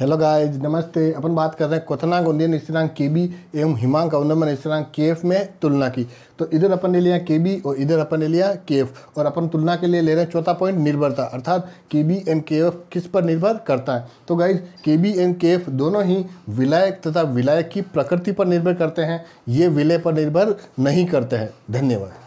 hello guys नमस्ते अपन बात कर रहे हैं कोथना गोंदिया स्थिरांक के बी एवं हिमांक अवनमन स्थिरांक के एफ में तुलना की तो इधर अपन ने लिया के बी और इधर अपन ने लिया के एफ और अपन तुलना के लिए ले रहे हैं चौथा पॉइंट निर्भरता अर्थात के बी एंड के एफ किस पर निर्भर करता है तो गाइज के बी एंड के एफ दोनों ही विलायक तथा विलायक की प्रकृति पर निर्भर करते हैं ये विलय पर निर्भर नहीं करते हैं धन्यवाद